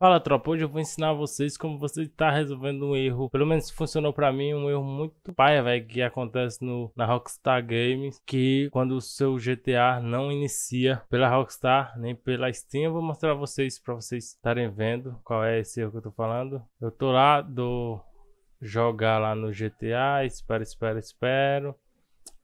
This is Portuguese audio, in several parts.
Fala tropa, hoje eu vou ensinar vocês como você está resolvendo um erro, pelo menos funcionou para mim, um erro muito paia, velho, que acontece no, na Rockstar Games, que quando o seu GTA não inicia pela Rockstar, nem pela Steam, eu vou mostrar pra vocês, para vocês estarem vendo qual é esse erro que eu tô falando. Eu tô lá, do jogar lá no GTA, espero, espero, espero,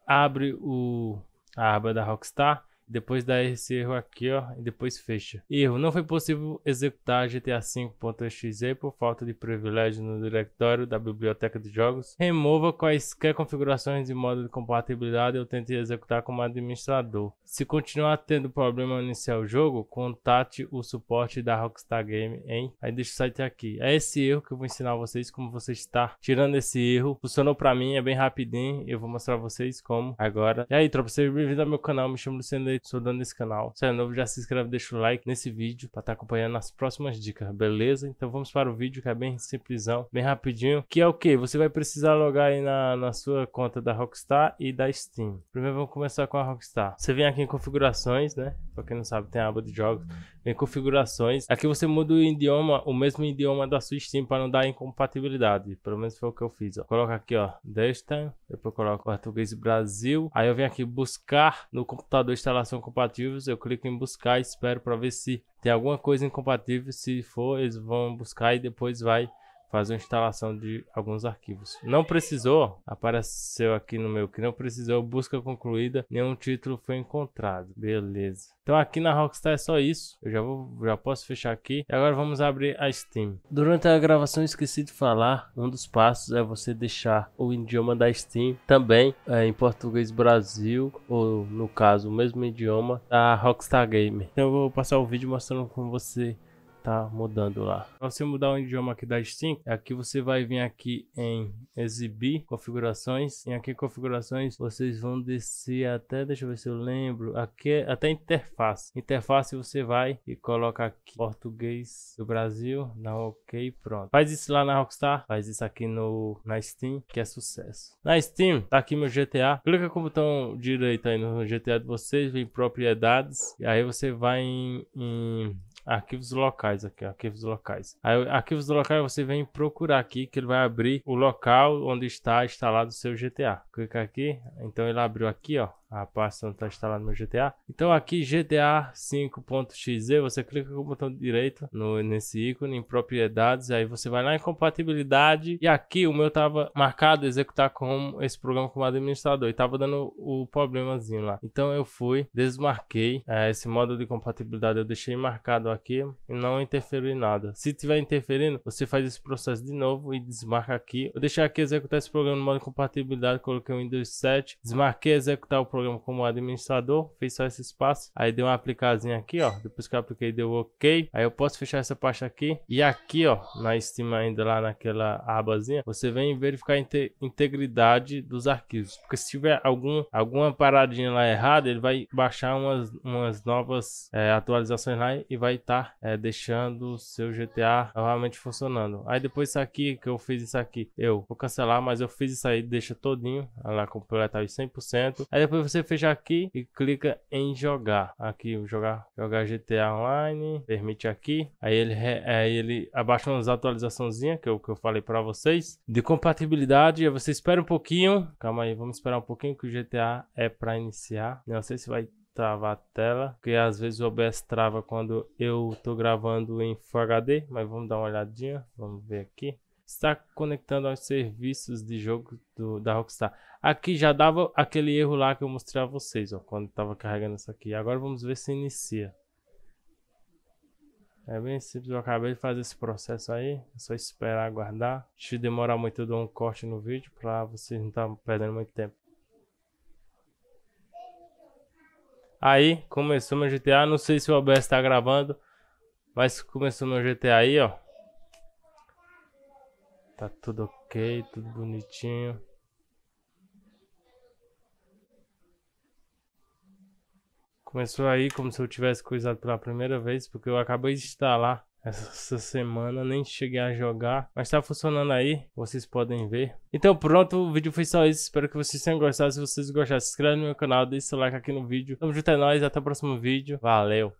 abre o, a aba da Rockstar, depois dá esse erro aqui, ó, e depois fecha. Erro, não foi possível executar GTA 5.exe por falta de privilégio no diretório da biblioteca de jogos. Remova quaisquer configurações de modo de compatibilidade ou tente executar como administrador. Se continuar tendo problema no iniciar o jogo, contate o suporte da Rockstar Game em... Aí deixa o site aqui. É esse erro que eu vou ensinar vocês como você está tirando esse erro. Funcionou pra mim, é bem rapidinho, eu vou mostrar vocês como agora. E aí, tropa, seja bem-vindo ao meu canal, me chamo Luciano dando nesse canal. Se é novo, já se inscreve, deixa o like nesse vídeo para estar tá acompanhando as próximas dicas, beleza? Então vamos para o vídeo que é bem simplesão, bem rapidinho, que é o que? Você vai precisar logar aí na, na sua conta da Rockstar e da Steam. Primeiro vamos começar com a Rockstar. Você vem aqui em configurações, né? Para quem não sabe, tem a aba de jogos. Vem configurações. Aqui você muda o idioma, o mesmo idioma da sua Steam para não dar incompatibilidade. Pelo menos foi o que eu fiz, ó. Coloca aqui, ó, Destan, depois coloco português Brasil. Aí eu venho aqui buscar no computador instalar são compatíveis, eu clico em buscar espero para ver se tem alguma coisa incompatível. Se for, eles vão buscar e depois vai fazer a instalação de alguns arquivos. Não precisou, apareceu aqui no meu que não precisou, busca concluída, nenhum título foi encontrado. Beleza. Então aqui na Rockstar é só isso. Eu já vou, já posso fechar aqui. E agora vamos abrir a Steam. Durante a gravação esqueci de falar, um dos passos é você deixar o idioma da Steam também é, em português Brasil ou no caso o mesmo idioma da Rockstar Game. Então eu vou passar o vídeo mostrando como você tá mudando lá. Para você mudar o idioma aqui da Steam, é aqui você vai vir aqui em exibir configurações. E aqui em configurações vocês vão descer até, deixa eu ver se eu lembro, aqui é até interface. Interface você vai e coloca aqui português do Brasil, na OK, pronto. Faz isso lá na Rockstar, faz isso aqui no na Steam, que é sucesso. Na Steam, tá aqui meu GTA. Clica com o botão direito aí no GTA de vocês, vem propriedades, e aí você vai em, em arquivos locais aqui, arquivos locais. Aí, arquivos locais você vem procurar aqui que ele vai abrir o local onde está instalado o seu GTA. Clica aqui, então ele abriu aqui, ó, a pasta onde está instalado no GTA. Então aqui GTA 5.xz, você clica com o botão direito no, nesse ícone, em propriedades, aí você vai lá em compatibilidade, e aqui o meu estava marcado executar como esse programa como administrador, e estava dando o problemazinho lá. Então eu fui, desmarquei é, esse modo de compatibilidade, eu deixei marcado aqui, e não interferiu em nada. Se tiver interferindo, você faz esse processo de novo e desmarca aqui. Eu deixei aqui executar esse programa no modo de compatibilidade, coloquei o Windows 7, desmarquei executar o programa programa como administrador, fiz só esse espaço, aí dei um aplicazinho aqui, ó, depois que eu apliquei deu ok, aí eu posso fechar essa parte aqui, e aqui, ó, na estima ainda lá naquela abazinha, você vem verificar a inte integridade dos arquivos, porque se tiver algum, alguma paradinha lá errada, ele vai baixar umas, umas novas é, atualizações lá e vai estar tá, é, deixando o seu GTA novamente funcionando. Aí depois isso aqui, que eu fiz isso aqui, eu vou cancelar, mas eu fiz isso aí, deixa todinho, lá completa os 100%, aí depois você você fechar aqui e clica em jogar. Aqui, jogar, jogar GTA Online, permite aqui. Aí ele, aí ele abaixa umas atualizaçãozinhas que é o que eu falei para vocês. De compatibilidade, você espera um pouquinho. Calma aí, vamos esperar um pouquinho que o GTA é para iniciar. Não sei se vai travar a tela, porque às vezes o OBS trava quando eu tô gravando em Full HD, mas vamos dar uma olhadinha, vamos ver aqui está conectando aos serviços de jogo do, da Rockstar. Aqui já dava aquele erro lá que eu mostrei a vocês, ó, quando estava carregando isso aqui. Agora vamos ver se inicia. É bem simples, eu acabei de fazer esse processo aí, é só esperar aguardar. Se demorar muito eu dou um corte no vídeo para vocês não estarem tá perdendo muito tempo. Aí começou meu GTA, não sei se o OBS está gravando, mas começou meu GTA aí, ó. Tá tudo ok, tudo bonitinho. Começou aí como se eu tivesse coisado pela primeira vez, porque eu acabei de instalar essa semana, nem cheguei a jogar, mas tá funcionando aí, vocês podem ver. Então pronto, o vídeo foi só isso, espero que vocês tenham gostado, se vocês gostaram se inscreve no meu canal, deixe seu like aqui no vídeo, tamo junto é nóis, até o próximo vídeo, valeu!